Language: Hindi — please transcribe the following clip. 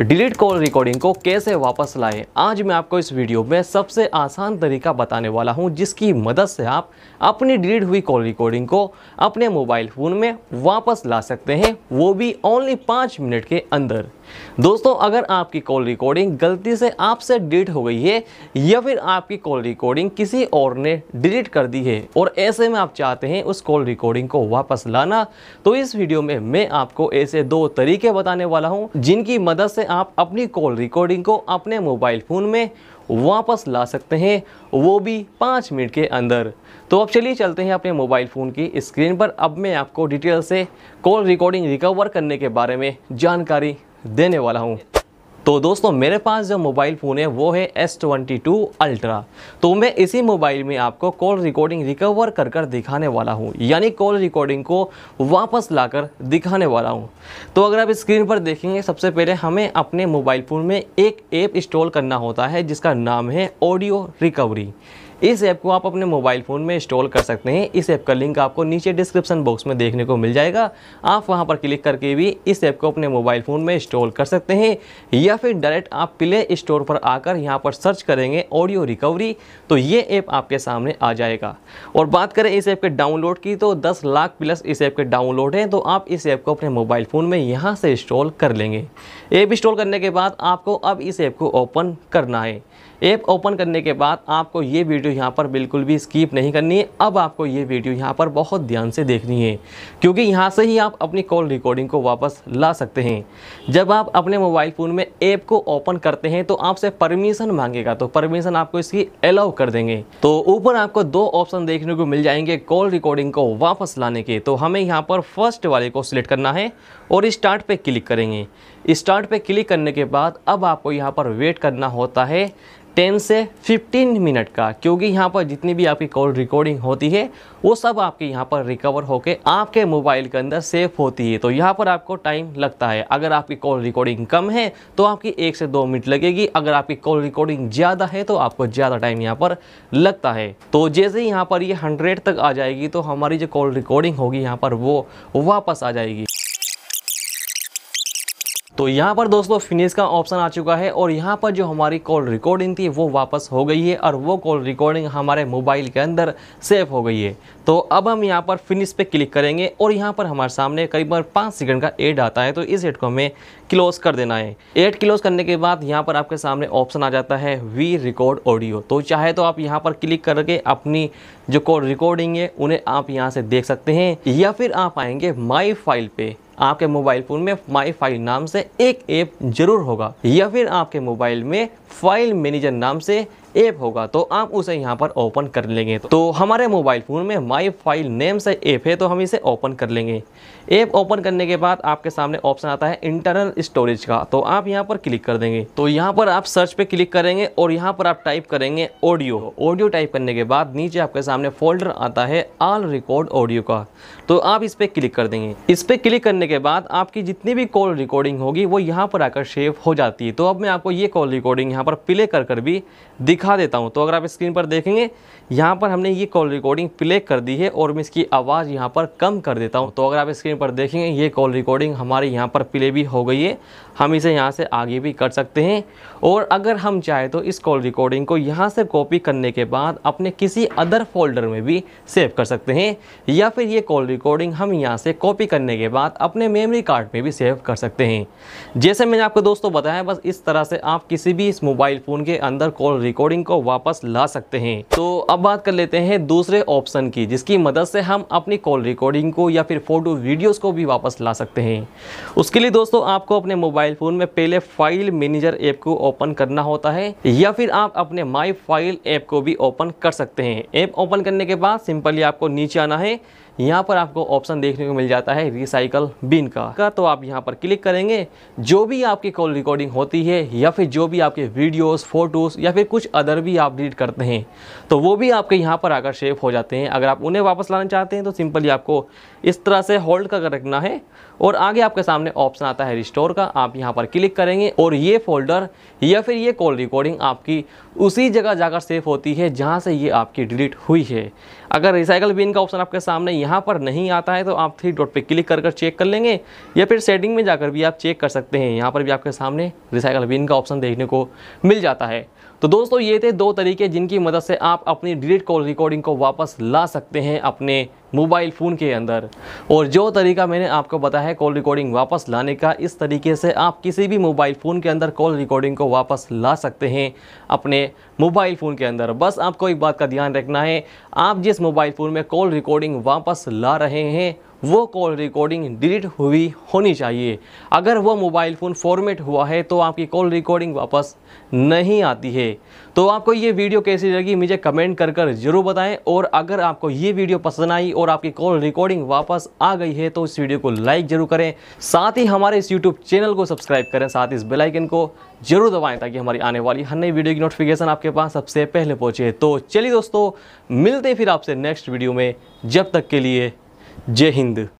डिलीट कॉल रिकॉर्डिंग को कैसे वापस लाएं आज मैं आपको इस वीडियो में सबसे आसान तरीका बताने वाला हूं जिसकी मदद से आप अपनी डिलीट हुई कॉल रिकॉर्डिंग को अपने मोबाइल फ़ोन में वापस ला सकते हैं वो भी ओनली पाँच मिनट के अंदर दोस्तों अगर आपकी कॉल रिकॉर्डिंग गलती से आपसे डिलीट हो गई है या फिर आपकी कॉल रिकॉर्डिंग किसी और ने डिलीट कर दी है और ऐसे में आप चाहते हैं उस कॉल रिकॉर्डिंग को वापस लाना तो इस वीडियो में मैं आपको ऐसे दो तरीके बताने वाला हूँ जिनकी मदद से आप अपनी कॉल रिकॉर्डिंग को अपने मोबाइल फ़ोन में वापस ला सकते हैं वो भी पाँच मिनट के अंदर तो अब चलिए चलते हैं अपने मोबाइल फ़ोन की स्क्रीन पर अब मैं आपको डिटेल से कॉल रिकॉर्डिंग रिकवर करने के बारे में जानकारी देने वाला हूँ तो दोस्तों मेरे पास जो मोबाइल फ़ोन है वो है एस ट्वेंटी टू अल्ट्रा तो मैं इसी मोबाइल में आपको कॉल रिकॉर्डिंग रिकवर कर कर दिखाने वाला हूँ यानी कॉल रिकॉर्डिंग को वापस लाकर दिखाने वाला हूँ तो अगर आप स्क्रीन पर देखेंगे सबसे पहले हमें अपने मोबाइल फ़ोन में एक ऐप इंस्टॉल करना होता है जिसका नाम है ऑडियो रिकवरी इस ऐप को आप अपने मोबाइल फ़ोन में इंस्टॉल कर सकते हैं इस ऐप का लिंक आपको नीचे डिस्क्रिप्शन बॉक्स में देखने को मिल जाएगा आप वहाँ पर क्लिक करके भी इस ऐप को अपने मोबाइल फ़ोन में इंस्टॉल कर सकते हैं या फिर डायरेक्ट आप प्ले स्टोर पर आकर यहाँ पर सर्च करेंगे ऑडियो रिकवरी तो ये ऐप आपके सामने आ जाएगा और बात करें इस ऐप के डाउनलोड की तो दस लाख प्लस इस ऐप के डाउनलोड हैं तो आप इस ऐप को अपने मोबाइल फ़ोन में यहाँ से इंस्टॉल कर लेंगे ऐप इंस्टॉल करने के बाद आपको अब इस ऐप को ओपन करना है ऐप ओपन करने के बाद आपको ये वीडियो वीडियो यहाँ पर बिल्कुल भी स्कीप नहीं करनी है अब आपको ये वीडियो यहाँ पर बहुत ध्यान से देखनी है क्योंकि यहाँ से ही आप अपनी कॉल रिकॉर्डिंग को वापस ला सकते हैं जब आप अपने मोबाइल फ़ोन में ऐप को ओपन करते हैं तो आपसे परमिशन मांगेगा तो परमिशन आपको इसकी अलाउ कर देंगे तो ऊपर आपको दो ऑप्शन देखने को मिल जाएंगे कॉल रिकॉर्डिंग को वापस लाने के तो हमें यहाँ पर फर्स्ट वाले को सिलेक्ट करना है और स्टार्ट पे क्लिक करेंगे स्टार्ट पे क्लिक करने के बाद अब आपको यहाँ पर वेट करना होता है 10 से 15 मिनट का क्योंकि यहाँ पर जितनी भी आपकी कॉल रिकॉर्डिंग होती है वो सब आपके यहाँ पर रिकवर होकर आपके मोबाइल के अंदर सेफ होती है तो यहाँ पर आपको टाइम लगता है अगर आपकी कॉल रिकॉर्डिंग कम है तो आपकी एक से दो मिनट लगेगी अगर आपकी कॉल रिकॉर्डिंग ज़्यादा है तो आपको ज़्यादा टाइम यहाँ पर लगता है तो जैसे यहाँ पर ये हंड्रेड तक आ जाएगी तो हमारी जो कॉल रिकॉर्डिंग होगी यहाँ पर वो वापस आ जाएगी तो यहाँ पर दोस्तों फिनिश का ऑप्शन आ चुका है और यहाँ पर जो हमारी कॉल रिकॉर्डिंग थी वो वापस हो गई है और वो कॉल रिकॉर्डिंग हमारे मोबाइल के अंदर सेव हो गई है तो अब हम यहाँ पर फिनिश पे क्लिक करेंगे और यहाँ पर हमारे सामने करीबन पाँच सेकंड का एड आता है तो इस एड को हमें क्लोज कर देना है एड क्लोज करने के बाद यहाँ पर आपके सामने ऑप्शन आ जाता है वी रिकॉर्ड ऑडियो तो चाहे तो आप यहाँ पर क्लिक करके अपनी जो कॉल रिकॉर्डिंग है उन्हें आप यहाँ से देख सकते हैं या फिर आप आएंगे माई फाइल पे आपके मोबाइल फ़ोन में माई फाइल नाम से एक ऐप जरूर होगा या फिर आपके मोबाइल में फाइल मैनेजर नाम से ऐप होगा तो आप उसे यहाँ पर ओपन कर लेंगे तो, तो हमारे मोबाइल फ़ोन में माई फाइल नेम से ऐप है तो हम इसे ओपन कर लेंगे ऐप ओपन करने के बाद आपके सामने ऑप्शन आता है इंटरनल स्टोरेज का तो आप यहाँ पर क्लिक कर देंगे तो यहाँ पर आप सर्च पे क्लिक करेंगे और यहाँ पर आप टाइप करेंगे ऑडियो ऑडियो टाइप करने के बाद नीचे आपके सामने फोल्डर आता है ऑल रिकॉर्ड ऑडियो का तो आप इस पर क्लिक कर देंगे इस पर क्लिक करने के बाद आपकी जितनी भी कॉल रिकॉर्डिंग होगी वो यहाँ पर आकर सेव हो जाती है तो अब मैं आपको ये कॉल रिकॉर्डिंग यहाँ पर प्ले कर कर भी दिखा दिखा देता हूँ तो अगर आप स्क्रीन पर देखेंगे यहाँ पर हमने ये कॉल रिकॉर्डिंग प्ले कर दी है और मैं इसकी आवाज़ यहाँ पर कम कर देता हूँ तो अगर आप स्क्रीन पर देखेंगे ये कॉल रिकॉर्डिंग हमारे यहाँ पर प्ले भी हो गई है हम इसे यहाँ से आगे भी कर सकते हैं और अगर हम चाहें तो इस कॉल रिकॉर्डिंग को यहाँ से कॉपी करने के बाद अपने किसी अदर फोल्डर में भी सेव कर सकते हैं या फिर ये कॉल रिकॉर्डिंग हम यहाँ से कॉपी करने के बाद अपने मेमरी कार्ड में भी सेव कर सकते हैं जैसे मैंने आपको दोस्तों बताया बस इस तरह से आप किसी भी इस मोबाइल फ़ोन के अंदर कॉल रिकॉर्डिंग रिकॉर्डिंग को वापस ला सकते हैं तो अब बात कर लेते हैं दूसरे ऑप्शन की जिसकी मदद से हम अपनी कॉल रिकॉर्डिंग को या फिर फोटो वीडियोस को भी वापस ला सकते हैं उसके लिए दोस्तों आपको अपने मोबाइल फ़ोन में पहले फाइल मैनेजर ऐप को ओपन करना होता है या फिर आप अपने माई फाइल ऐप को भी ओपन कर सकते हैं ऐप ओपन करने के बाद सिंपली आपको नीचे आना है यहाँ पर आपको ऑप्शन देखने को मिल जाता है रिसाइकल बिन का, का तो आप यहाँ पर क्लिक करेंगे जो भी आपकी कॉल रिकॉर्डिंग होती है या फिर जो भी आपके वीडियोस फोटोज़ या फिर कुछ अदर भी आप डिलीट करते हैं तो वो भी आपके यहाँ पर आकर सेव हो जाते हैं अगर आप उन्हें वापस लाना चाहते हैं तो सिंपली आपको इस तरह से होल्ड कर रखना है और आगे आपके सामने ऑप्शन आता है रिस्टोर का आप यहाँ पर क्लिक करेंगे और ये फोल्डर या फिर ये कॉल रिकॉर्डिंग आपकी उसी जगह जाकर सेफ होती है जहाँ से ये आपकी डिलीट हुई है अगर रिसाइकल बिन का ऑप्शन आपके सामने यहाँ पर नहीं आता है तो आप थ्री डॉट पर क्लिक कर कर चेक कर लेंगे या फिर सेटिंग में जाकर भी आप चेक कर सकते हैं यहाँ पर भी आपके सामने रिसाइकल बिन का ऑप्शन देखने को मिल जाता है तो दोस्तों ये थे दो तरीके जिनकी मदद से आप अपनी डिलीट कॉल रिकॉर्डिंग को वापस ला सकते हैं अपने मोबाइल फ़ोन के अंदर और जो तरीका मैंने आपको बताया है कॉल रिकॉर्डिंग वापस लाने का इस तरीके से आप किसी भी मोबाइल फ़ोन के अंदर कॉल रिकॉर्डिंग को वापस ला सकते हैं अपने मोबाइल फ़ोन के अंदर बस आपको एक बात का ध्यान रखना है आप जिस मोबाइल फ़ोन में कॉल रिकॉर्डिंग वापस ला रहे हैं वो कॉल रिकॉर्डिंग डिलीट हुई होनी चाहिए अगर वो मोबाइल फ़ोन फॉर्मेट हुआ है तो आपकी कॉल रिकॉर्डिंग वापस नहीं आती है तो आपको ये वीडियो कैसी लगी मुझे कमेंट कर कर ज़रूर बताएं और अगर आपको ये वीडियो पसंद आई और आपकी कॉल रिकॉर्डिंग वापस आ गई है तो इस वीडियो को लाइक ज़रूर करें साथ ही हमारे इस यूट्यूब चैनल को सब्सक्राइब करें साथ ही इस बेलाइकन को जरूर दबाएँ ताकि हमारी आने वाली हर नई वीडियो की नोटिफिकेशन आपके पास सबसे पहले पहुँचे तो चलिए दोस्तों मिलते फिर आपसे नेक्स्ट वीडियो में जब तक के लिए जय हिंद